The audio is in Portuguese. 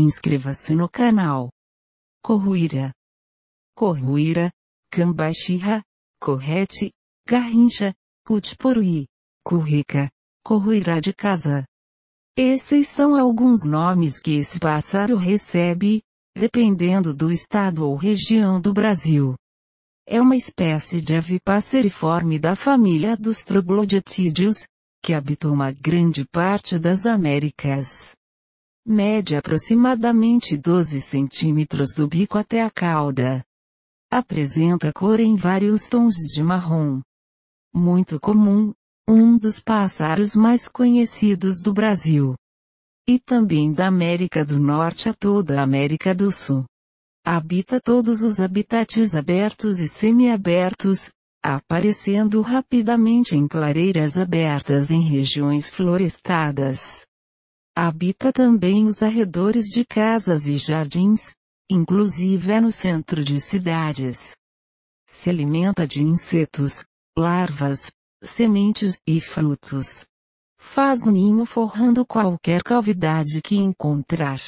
Inscreva-se no canal. Corruíra. Corruíra, Cambaxirra, Correte, Garrincha, Cutiporuí, Currica, Corruíra de Casa. Esses são alguns nomes que esse pássaro recebe, dependendo do estado ou região do Brasil. É uma espécie de ave passeriforme da família dos troglodytídeos, que habitou uma grande parte das Américas mede aproximadamente 12 centímetros do bico até a cauda. Apresenta cor em vários tons de marrom. Muito comum, um dos pássaros mais conhecidos do Brasil. E também da América do Norte a toda a América do Sul. Habita todos os habitats abertos e semiabertos, aparecendo rapidamente em clareiras abertas em regiões florestadas. Habita também os arredores de casas e jardins, inclusive é no centro de cidades. Se alimenta de insetos, larvas, sementes e frutos. Faz ninho forrando qualquer cavidade que encontrar.